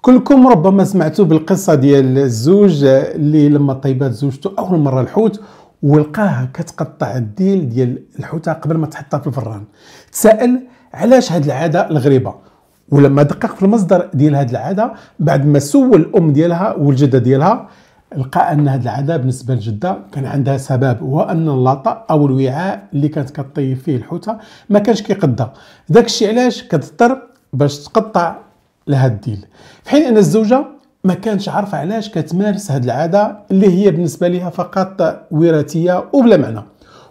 كلكم ربما سمعتوا بالقصه ديال الزوج اللي لما طيبات زوجته اول مره الحوت ولقاها كتقطع الديل ديال الحوته قبل ما تحطها في الفران تسال علاش هاد العاده الغريبه ولما دقق في المصدر ديال هاد العاده بعد ما سول الام ديالها والجده ديالها لقى ان هاد العاده بالنسبه للجده كان عندها سبب هو ان اللاطا او الوعاء اللي كانت كطيب فيه الحوته ما كانش كيقدها داكشي علاش كتضطر باش تقطع لهذا الديل في حين ان الزوجه ما كانتش عارفه علاش كتمارس هذه العاده اللي هي بالنسبه لها فقط وراثيه وبلا معنى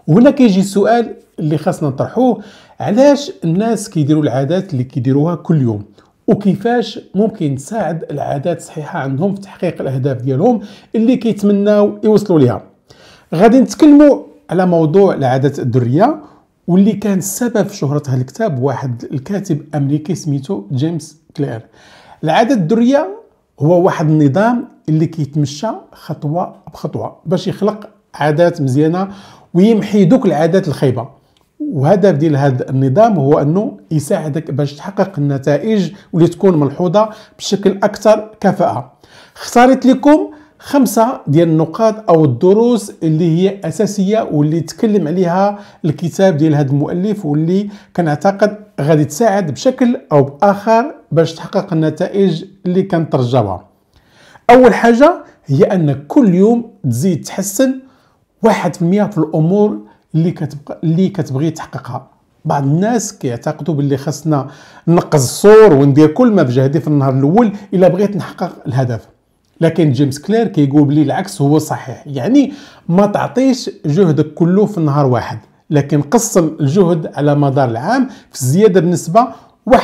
وهنا كيجي السؤال اللي خاصنا نطرحوه علاش الناس كيديروا العادات اللي كيديروها كل يوم وكيفاش ممكن تساعد العادات الصحيحه عندهم في تحقيق الاهداف ديالهم اللي كيتمناو يوصلوا ليها غادي نتكلموا على موضوع العادات الذريه واللي كان سبب في شهرة هذا الكتاب واحد الكاتب امريكي سميتو جيمس كلير العاده الدريه هو واحد النظام اللي كيتمشى خطوه بخطوه باش يخلق عادات مزيانه ويمحي دوك العادات الخايبه وهدف ديال هذا النظام هو انه يساعدك باش تحقق النتائج واللي تكون ملحوظه بشكل اكثر كفاءه اختارت لكم خمسة ديال النقاط أو الدروس اللي هي أساسية واللي تكلم عليها الكتاب ديال هذا المؤلف واللي كنعتقد غادي تساعد بشكل أو بآخر باش تحقق النتائج اللي كنترجاوها أول حاجة هي أن كل يوم تزيد تحسن واحد في المية في الأمور اللي كتبقى اللي كتبغي تحققها بعض الناس كيعتقدوا باللي خاصنا نقز الصور وندير كل ما بجهدي في النهار الاول الا بغيت نحقق الهدف لكن جيمس كلير كيقول بلي العكس هو صحيح يعني ما تعطيش جهدك كله في نهار واحد لكن قسم الجهد على مدار العام في الزياده بنسبه 1%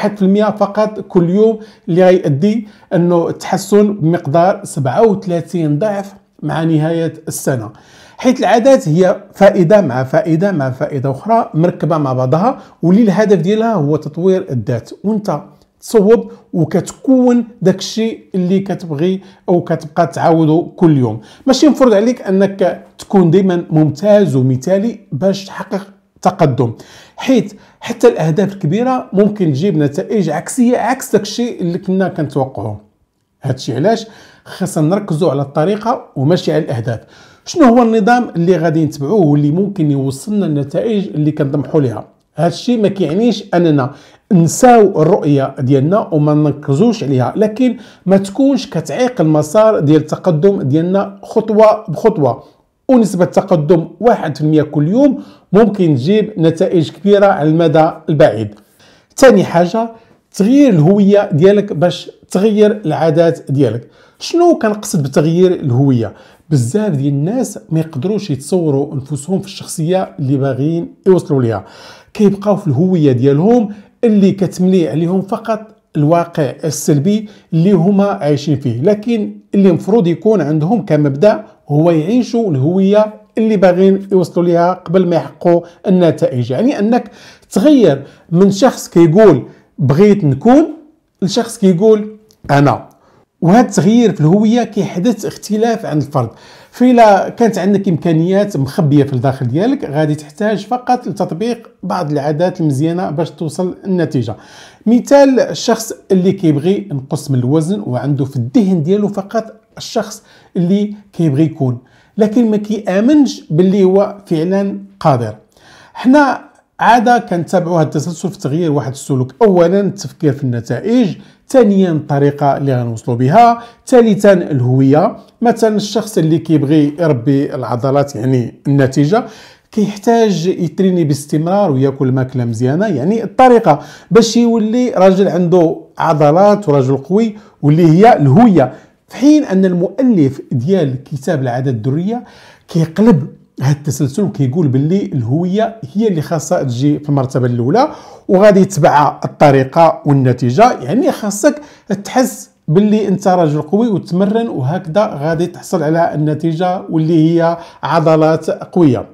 فقط كل يوم اللي غيأدي انه تحسن بمقدار 37 ضعف مع نهايه السنه حيث العادات هي فائده مع فائده مع فائده اخرى مركبه مع بعضها واللي الهدف ديالها هو تطوير الذات وانت تصوب وكتكون داك الشيء اللي كتبغي او كتبقى تعاوده كل يوم ماشي مفروض عليك انك تكون دائما ممتاز ومثالي باش تحقق تقدم حيت حتى الاهداف الكبيره ممكن تجيب نتائج عكسيه عكس داك الشيء اللي كنا كنتوقعوه هادشي علاش خصنا نركزوا على الطريقه وماشي على الاهداف شنو هو النظام اللي غادي نتبعوه واللي ممكن يوصلنا النتائج اللي كنطمحوا ليها هادشي ما كيعنيش اننا نساو الرؤيه ديالنا وما نركزوش عليها لكن ما تكونش كتعيق المسار ديال التقدم ديالنا خطوه بخطوه ونسبه تقدم 1% كل يوم ممكن تجيب نتائج كبيره على المدى البعيد ثاني حاجه تغيير الهويه ديالك باش تغير العادات ديالك شنو كنقصد بتغيير الهويه بزاف ديال الناس ما يقدروش يتصوروا انفسهم في الشخصيه اللي باغيين يوصلوا ليها كيبقاو في الهويه ديالهم اللي كتملي عليهم فقط الواقع السلبي اللي هما عايشين فيه لكن اللي المفروض يكون عندهم كمبدا هو يعيشوا الهويه اللي باغيين يوصلوا ليها قبل ما يحققوا النتائج يعني انك تغير من شخص كيقول بغيت نكون لشخص كيقول انا وهذا التغيير في الهويه كيحدث اختلاف عند الفرد فإلا كانت عندك إمكانيات مخبية في الداخل ديالك غادي تحتاج فقط لتطبيق بعض العادات المزيانة باش توصل للنتيجة مثال الشخص اللي كيبغي ينقص من الوزن وعنده في الذهن ديالو فقط الشخص اللي كيبغي يكون لكن ما كيامنش باللي هو فعلا قادر حنا عاده كنتبعوا هذا التسلسل في تغيير واحد السلوك اولا التفكير في النتائج ثانيا الطريقه اللي غنوصلوا بها ثالثا الهويه مثلا الشخص اللي كيبغي يربي العضلات يعني النتيجه كيحتاج يتريني باستمرار وياكل ماكله مزيانه يعني الطريقه باش يولي راجل عنده عضلات وراجل قوي واللي هي الهويه في حين ان المؤلف ديال كتاب العادات الذريه كيقلب هذا التسلسل كيقول باللي الهويه هي اللي خاصها تجي في المرتبه الاولى وغادي يتبعها الطريقه والنتيجه يعني خاصك تحس باللي انت راجل قوي وتمرن وهكذا غادي تحصل على النتيجه واللي هي عضلات قويه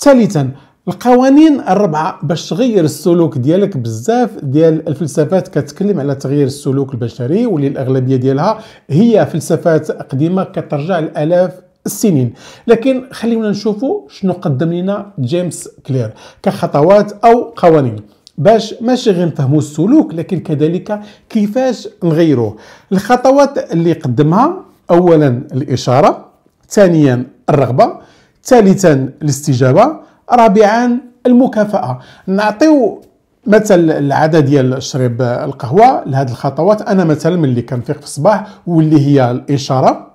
ثالثا القوانين الربعه باش تغير السلوك ديالك بزاف ديال الفلسفات كتكلم على تغيير السلوك البشري واللي الاغلبيه ديالها هي فلسفات قديمه كترجع لالاف السنين لكن خليونا نشوفوا شنو قدم لنا جيمس كلير كخطوات او قوانين باش ماشي غير نفهموا السلوك لكن كذلك كيفاش نغيروه الخطوات اللي قدمها اولا الاشاره ثانيا الرغبه ثالثا الاستجابه رابعا المكافاه نعطيو مثل العدد ديال شرب القهوه لهذه الخطوات انا مثلا ملي كنفيق في الصباح واللي هي الاشاره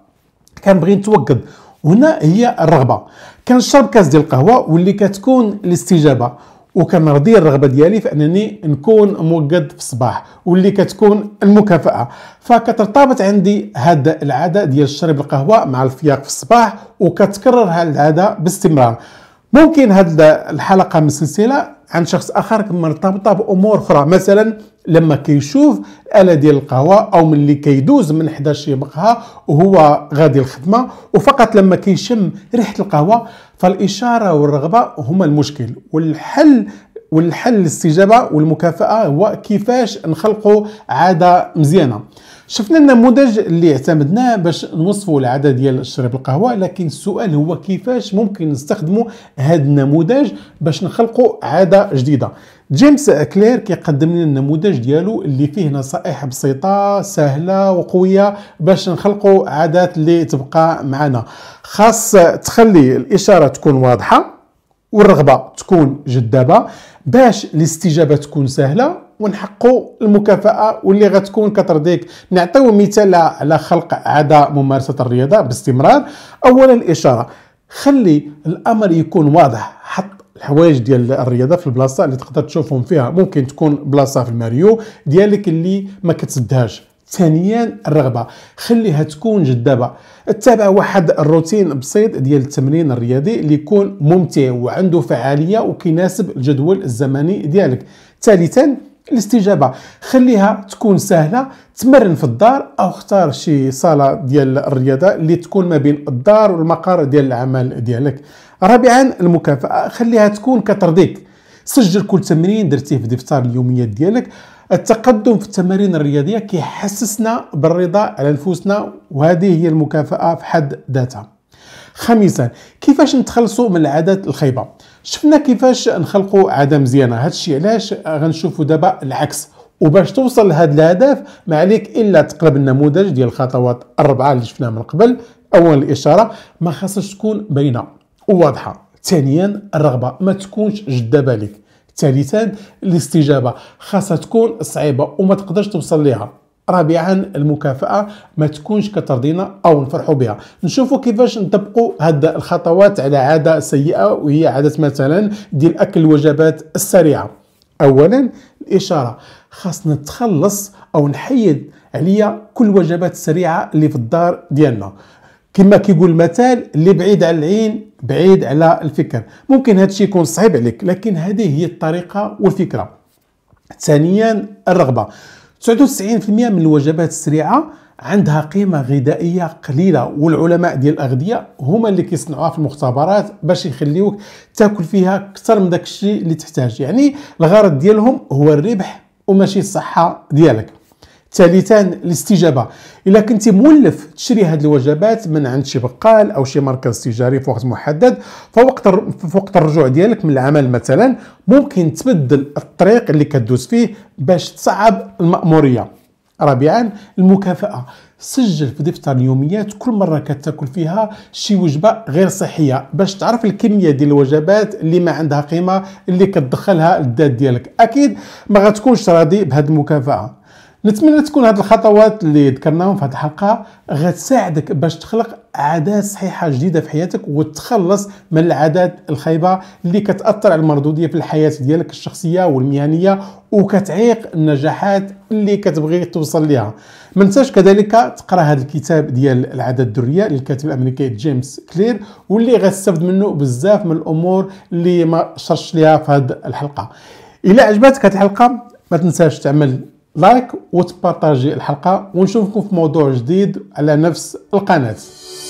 كنبغي نتوقد هنا هي الرغبه كنشرب كاس ديال القهوه واللي كتكون الاستجابه وكنرضي الرغبه ديالي في انني نكون موقد في الصباح واللي كتكون المكافاه فكترتبط عندي هذا العاده ديال شرب القهوه مع الفياق في الصباح وكتكرر هذا العاده باستمرار ممكن هذه الحلقه من السلسله عند شخص اخر مرتبطه بامور اخرى مثلا لما كيشوف الاله ديال القهوه او ملي كيدوز من حدا شبقها وهو غادي الخدمه وفقط لما كيشم ريحه القهوه فالاشاره والرغبه هما المشكل والحل والحل للاستجابه والمكافاه هو كيفاش نخلقوا عاده مزيانه شفنا النموذج اللي اعتمدناه باش نوصفوا العدد ديال شرب القهوه لكن السؤال هو كيفاش ممكن نستخدموا هذا النموذج باش نخلقوا عاده جديده جيمس كلير كيقدم لنا النموذج ديالو اللي فيه نصائح بسيطه سهله وقويه باش نخلقوا عادات اللي تبقى معنا خاص تخلي الاشاره تكون واضحه والرغبه تكون جذابه باش الاستجابه تكون سهله ونحققوا المكافاه واللي غتكون كترضيك نعطيو مثال على خلق عاده ممارسه الرياضه باستمرار اولا الاشاره خلي الامر يكون واضح حط الحوايج ديال الرياضه في البلاصه اللي تقدر تشوفهم فيها ممكن تكون بلاصه في الماريو ديالك اللي ما كتسدهاش ثانيا الرغبه خليها تكون جذابه اتبع واحد الروتين بسيط ديال التمرين الرياضي اللي يكون ممتع وعنده فعاليه وكيناسب الجدول الزمني ديالك ثالثا الاستجابه خليها تكون سهله تمرن في الدار او اختار شي صاله ديال الرياضه اللي تكون ما بين الدار والمقر ديال العمل ديالك رابعا المكافاه خليها تكون كترضيك سجل كل تمرين درتيه في دفتر اليوميات ديالك التقدم في التمارين الرياضيه كيحسسنا بالرضا على نفوسنا وهذه هي المكافاه في حد ذاتها خامسا كيفاش نتخلصوا من العادات الخايبه شفنا كيفاش نخلقوا عاده مزيانه هادشي علاش غنشوفوا دابا العكس وباش توصل لهذا الهدف ما عليك الا تقلب النموذج ديال الخطوات الاربعه اللي شفناها من قبل اول الاشاره ما خاصش تكون باينه وواضحه ثانيا الرغبه ما تكونش جاده بالك ثالثا الاستجابه خاصها تكون صعيبه وما تقدرش توصل ليها رابعا المكافاه ما تكونش كترضينا او نفرحوا بها نشوفوا كيفاش نطبقوا هاد الخطوات على عاده سيئه وهي عاده مثلا ديال اكل الوجبات السريعه اولا الاشاره خاصنا نتخلص او نحيد عليا كل الوجبات السريعه اللي في الدار ديالنا كما كيقول المثال اللي بعيد على العين بعيد على الفكر ممكن هذا الشيء يكون صعيب عليك لكن هذه هي الطريقه والفكره ثانيا الرغبه 99% من الوجبات السريعه عندها قيمة غذائية قليلة والعلماء ديال الأغذية هما اللي كيصنعوها في المختبرات باش يخليوك تاكل فيها أكثر من داك الشيء اللي تحتاج يعني الغرض ديالهم هو الربح وماشي الصحة ديالك ثالثا الاستجابه الا كنتي مولف تشري هذه الوجبات من عند شي بقال او شي مركز تجاري في وقت محدد فوقت وقت الرجوع ديالك من العمل مثلا ممكن تبدل الطريق اللي كدوز فيه باش تصعب الماموريه رابعا المكافاه سجل في دفتر اليوميات كل مره كتاكل فيها شي وجبه غير صحيه باش تعرف الكميه ديال الوجبات اللي ما عندها قيمه اللي كتدخلها للذات ديالك اكيد ما غتكونش راضي بهذه المكافاه نتمنى تكون هذه الخطوات اللي ذكرناهم في هذه الحلقه غتساعدك باش تخلق عادات صحيحه جديده في حياتك وتخلص من العادات الخايبه اللي كتاثر على المردوديه في الحياه ديالك الشخصيه والمهنيه وكتعيق النجاحات اللي كتبغي توصل ليها ما تنساش كذلك تقرا هذا الكتاب ديال العادات الذريه للكاتب الامريكي جيمس كلير واللي غتستفد منه بزاف من الامور اللي ما شرش ليها في هذه الحلقه الى عجبتك هذه الحلقه ما تنساش تعمل لايك وتبارطاجي الحلقه ونشوفكم في موضوع جديد على نفس القناه